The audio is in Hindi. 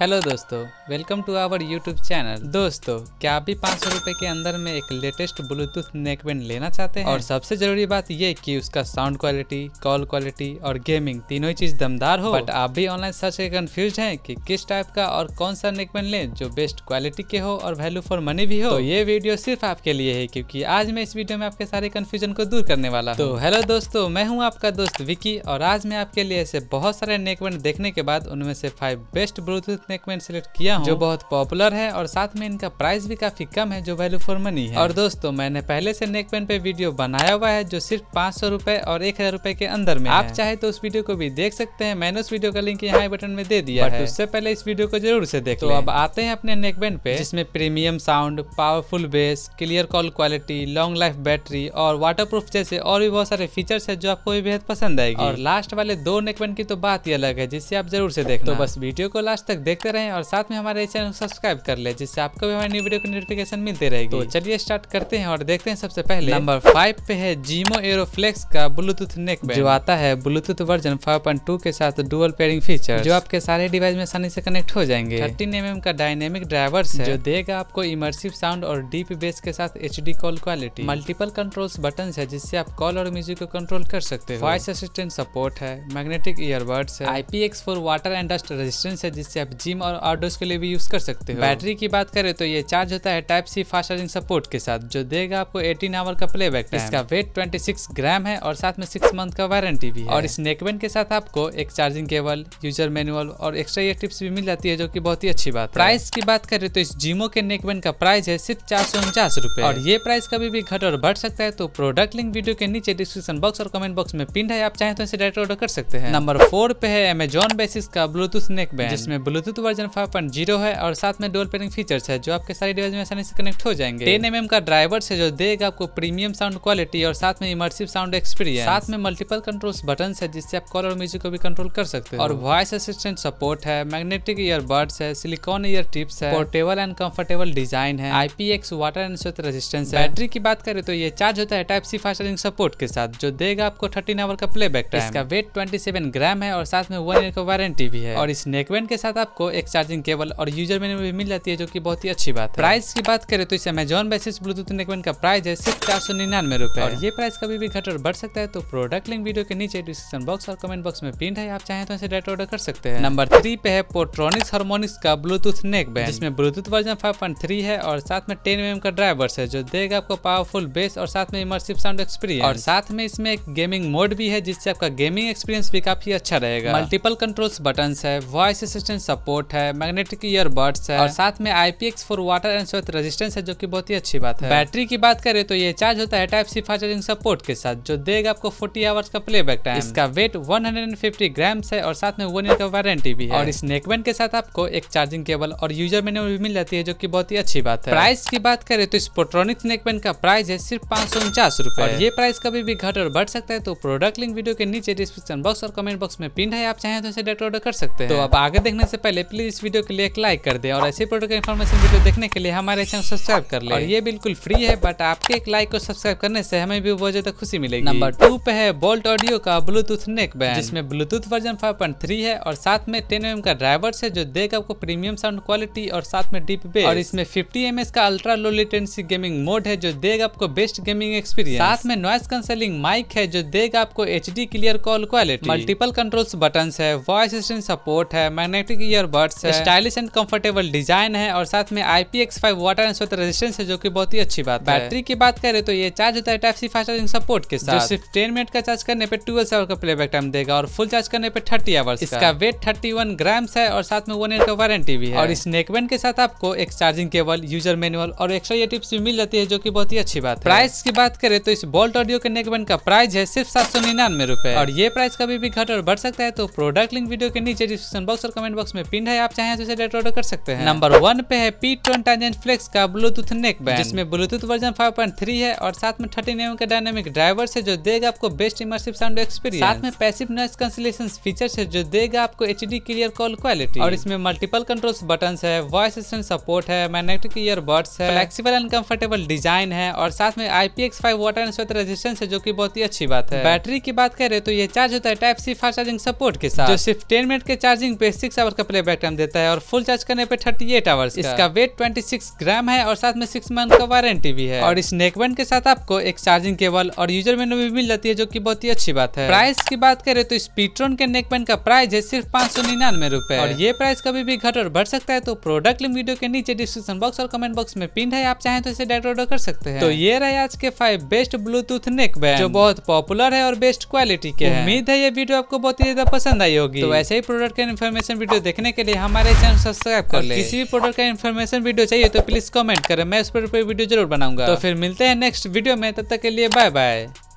हेलो दोस्तों welcome to our YouTube channel दोस्तों क्या आप भी पाँच सौ के अंदर में एक लेटेस्ट ब्लूटूथ नेकबैंड लेना चाहते हैं और सबसे जरूरी बात ये कि उसका साउंड क्वालिटी कॉल क्वालिटी और गेमिंग तीनों ही चीज दमदार हो बट आप भी ऑनलाइन सर्च के कंफ्यूज हैं कि किस टाइप का और कौन सा नेकबैंड लें जो बेस्ट क्वालिटी के हो और वैल्यू फॉर मनी भी हो तो ये वीडियो सिर्फ आपके लिए है क्यूँकी आज मैं इस वीडियो में आपके सारे कन्फ्यूजन को दूर करने वाला तो हेलो दोस्तों मैं हूँ आपका दोस्त विकी और आज मैं आपके लिए ऐसे बहुत सारे नेकबैंड देखने के बाद उनमें से फाइव बेस्ट ब्लूटूथ मैन सेलेक्ट किया हूं। जो बहुत पॉपुलर है और साथ में इनका प्राइस भी काफी कम है जो वैल्यू फॉर मनी है और दोस्तों मैंने पहले से नेकबैंड पे वीडियो बनाया हुआ है जो सिर्फ पाँच सौ और एक हजार के अंदर में आप चाहे तो उस वीडियो को भी देख सकते हैं मैंने उस वीडियो का लिंक यहाँ बटन में दे दिया है उससे पहले इस वीडियो को जरूर से देख तो अब आते हैं अपने नेकबैंड पे जिसमें premium sound powerful bass clear call quality long life battery और वाटर जैसे और भी बहुत सारे फीचर्स है जो आपको भी बेहद पसंद आएगी और लास्ट वाले दो नेकबैंड की तो बात ही अलग है जिससे आप जरूर से देख तो बस वीडियो को लास्ट तक देख देखते रहें और साथ में हमारे चैनल को सब्सक्राइब कर ले जिससे आपको भी हमारी वीडियो की नोटिफिकेशन मिलते रहेगी तो चलिए स्टार्ट करते हैं और देखते हैं सबसे पहले नंबर फाइव पे है जीमो एरोफ्लेक्स का ब्लूटूथ नेक जो आता है ब्लूटूथ वर्जन फाइव के साथ डुअल पेयरिंग फीचर जो आपके सारे डिवाइस में आसानी से कनेक्ट हो जाएंगे थर्टीन एम mm का डायनेमिक ड्राइवर्स है जो देगा आपको इमर्सिव साउंड और डीप बेस के साथ H call quality multiple controls button है जिससे आप कॉल और म्यूजिक को कंट्रोल कर सकते हो वॉइस असिस्टेंट सपोर्ट है मैग्नेटिक ईयरबड्स है I water and dust resistance है जिससे आप सिम और आउटडोर्स के लिए भी यूज़ कर सकते हो बैटरी की बात करें तो ये चार्ज होता है type C fast charging support के साथ जो देगा आपको एटीन आवर का प्ले बैक इसका वेट ट्वेंटी सिक्स ग्राम है और साथ में सिक्स मंथ का वारंटी भी है और इस नेकबैंड के साथ आपको एक चार्जिंग केबल यूजर मैनुअल और एक्स्ट्रा ये टिप्स भी मिल जाती है जो की बहुत ही अच्छी बात प्राइस की बात करें तो इस जीमो के नेकबैंड का प्राइस है सिर्फ चार सौ उनचास रूपए और ये प्राइस कभी भी घट और बढ़ सकता है तो प्रोडक्ट लिंक वीडियो के नीचे डिस्क्रिप्शन बॉक्स और कमेंट बॉक्स में पिंड है आप चाहे तो इसे डायरेक्ट ऑर्डर कर सकते हैं नंबर फोर पे है अमेजोन बेसिस का ब्लूटूथ नेकबैंड जिसमें ब्लूटूथ ब्लूटूथ वर्जन 5.0 है और साथ में डोल पेरिंग फीचर्स है जो आपके सारी डिवाइस में आसानी से कनेक्ट हो जाएंगे टेन एम का ड्राइवर से जो देगा आपको प्रीमियम साउंड क्वालिटी और साथ में इमर्सिव साउंड एक्सपीरियंस साथ में मल्टीपल कंट्रोल बटन है जिससे आप कॉल और म्यूजिक को भी कंट्रोल कर सकते हैं और वॉइस असिस्टेंट सपोर्ट है मैग्नेटिक ईयरबड्स है सिलिकॉन ईयर टिप्स है पोर्टेबल एंड कंफर्टेबल डिजाइन है IPX water and sweat resistance है बैटरी की बात करें तो ये चार्ज होता है type C fast charging support के साथ जो देगा आपको थर्टीन आवर का प्ले बैक इसका वेट ट्वेंटी ग्राम है और साथ में वन ईयर का वारंटी भी है और इस नेकबैंड के साथ आपको एक चार्जिंग केबल और यूजर में भी मिल जाती है जो कि बहुत ही अच्छी बात है प्राइस की बात करें तो इस अमेजोन बेसिस ब्लूटूथ नेकबैंड का प्राइस है सिर्फ चार सौ निन्यानवे रुपए और ये प्राइस कभी भी घट और बढ़ सकता है तो प्रोडक्ट लिंक वीडियो के नीचे डिस्क्रिप्शन बॉक्स और कमेंट बॉक्स में पिंड है आप चाहें तो इसे डायरेक्ट ऑर्डर कर सकते हैं नंबर थ्री पे है पोट्रॉनिक्स हार्मोनिक्स का ब्लूटूथ नेक बैंड जिसमें ब्लूटूथ वर्जन थ्री है और साथ में टेन एम का ड्राइवर्स है जो देगा आपको पावरफुल बेस और साथ में इमर्सिव साउंड एक्सपीरियंस और साथ में इसमें एक गेमिंग मोड भी है जिससे आपका गेमिंग एक्सपीरियंस भी काफी अच्छा रहेगा मल्टीपल कंट्रोल्स बटन है वॉइस असिस्टेंट सपोर्ट पोर्ट है मैग्नेटिक ईयरबड्स है और साथ में I P water and sweat resistance है जो की बहुत ही अच्छी बात है बैटरी की बात करें तो ये चार्ज होता है type C fast charging support के साथ जो देगा आपको फोर्टी आवर्स का प्ले बैक टाइम इसका वेट वन हंड्रेड ग्राम है और साथ में वन ईयर का वारंटी भी है और इस नेकबैंड के साथ आपको एक चार्जिंग केबल और यूजर मेन्यू भी मिल जाती है जो की बहुत ही अच्छी बात है प्राइस की बात करें तो इस प्रोट्रॉनिक्स नेकबैंड का प्राइस है सिर्फ पांच सौ उनचास और ये प्राइस कभी भी घट और बढ़ सकता है तो प्रोडक्ट लिंक वीडियो के नीचे डिस्क्रिप्शन बॉक्स और कमेंट बॉक्स में पिन है आप चाहें तो इसे डायरेक्ट ऑर्डर कर सकते हैं तो आप आगे देखने से पहले पहले प्लीज इस वीडियो के लिए एक लाइक कर दे और ऐसे प्रोडक्ट इन्फॉर्मेशन वीडियो देखने के लिए हमारे चैनल सब्सक्राइब कर ले ये बिल्कुल फ्री है बट आपके एक लाइक को सब्सक्राइब करने से हमें भी बहुत ज्यादा खुशी मिलेगी नंबर टू पे है बोल्ट ऑडियो का ब्लूटूथ नेक बैंड जिसमें ब्लूटूथ वर्जन फाइव है और साथ में टेन एम का ड्राइवर है जो देख आपको प्रीमियम साउंड क्वालिटी और साथ में डीप बेस और इसमें फिफ्टी एम का ultra low latency gaming mode है जो देगा आपको बेस्ट गेमिंग एक्सपीरियंस साथ में नॉइस कंसलिंग माइक है जो देख आपको H clear call quality multiple controls button है वॉइस असिस्टेंट सपोर्ट है मैग्नेटिक ईयर बर्ड्स है स्टाइलिश एंड कंफर्टेबल डिजाइन है और साथ में I P X five water and sweat resistance है जो की बहुत ही अच्छी बात बैटरी की बात करें तो ये चार्ज होता है type C fast charging support के साथ सिर्फ टेन मिनट का चार्ज करने पे ट्वेल्व आवर का प्लेबैक टाइम देगा और फुल चार्ज करने पे थर्टी आवर्स इसका वेट थर्टी वन ग्राम्स है और साथ में वन ईयर का वारंटी भी है और इस नेकबैंड के साथ आपको एक चार्जिंग केबल यूजर मैनुअल और एक्स्ट्रा ये टिप्स भी मिल जाती है जो की बहुत ही अच्छी बात है प्राइस की बात करें तो इस बोल्ट ऑडियो के नेकबैंड का प्राइस है सिर्फ सात सौ निन्यानवे रुपए और ये प्राइस कभी भी घट और बढ़ सकता है तो प्रोडक्ट लिंक वीडियो के नीचे डिस्क्रिप्शन बॉक्स और कमेंट बॉक्स में पिन पिन है आप चाहे तो इसे ऑर्डर कर सकते हैं नंबर वन पे है पी ट्वेंटाजेंट फ्लेक्स का ब्लूटूथ नेक बैंड जिसमें ब्लूटूथ वर्जन 5.3 है और साथ में थर्टीन एम के डायनेमिक ड्राइवर से जो देगा आपको बेस्ट इमरसिव साउंड एक्सपीरियंस साथ में पैसिव नॉइस कंसिलेशन फीचर है जो देगा आपको एच क्लियर कॉल क्वालिटी और इसमें मल्टीपल कंट्रोल बटन है वॉइस असिस्टेंट सपोर्ट है मैग्नेटिक ईयरबड्स है फ्लेक्सिबल एंड कंफर्टेबल डिजाइन है और साथ में I five water and sweat resistance है जो की बहुत ही अच्छी बात है बैटरी की बात करें तो ये चार्ज होता है type C fast charging support के साथ जो सिर्फ टेन मिनट के चार्जिंग पे सिक्स आवर का प्ले बैक टाइम देता है और फुल चार्ज करने पे 38 एट आवर्स इसका वेट 26 ग्राम है और साथ में सिक्स मंथ का वारंटी भी है और इस नेकबैंड के साथ आपको एक चार्जिंग केबल और यूजर मेनू भी मिल जाती है जो की बहुत ही अच्छी बात है प्राइस की बात करें तो इस के नेकबैंड का प्राइस है सिर्फ पांच सौ निन्यानवे रूपए और ये प्राइस कभी भी घट और बढ़ सकता है तो प्रोडक्ट लिंक वीडियो के नीचे डिस्क्रिप्शन बॉक्स और कमेंट बॉक्स में पिन है आप चाहें तो इसे डायरेक्ट ऑर्डर कर सकते हैं तो ये रहे आज के five best Bluetooth neck band जो बहुत पॉपुलर है और बेस्ट क्वालिटी के उम्मीद है ये वीडियो आपको बहुत ही ज्यादा पसंद आई होगी तो ऐसे ही प्रोडक्ट के इन्फॉर्मेशन वीडियो देखने के लिए हमारे चैनल सब्सक्राइब कर ले किसी भी प्रोडक्ट का इन्फॉर्मेशन वीडियो चाहिए तो प्लीज कमेंट करें मैं उस पर वीडियो जरूर बनाऊंगा तो फिर मिलते हैं नेक्स्ट वीडियो में तब तक के लिए बाय बाय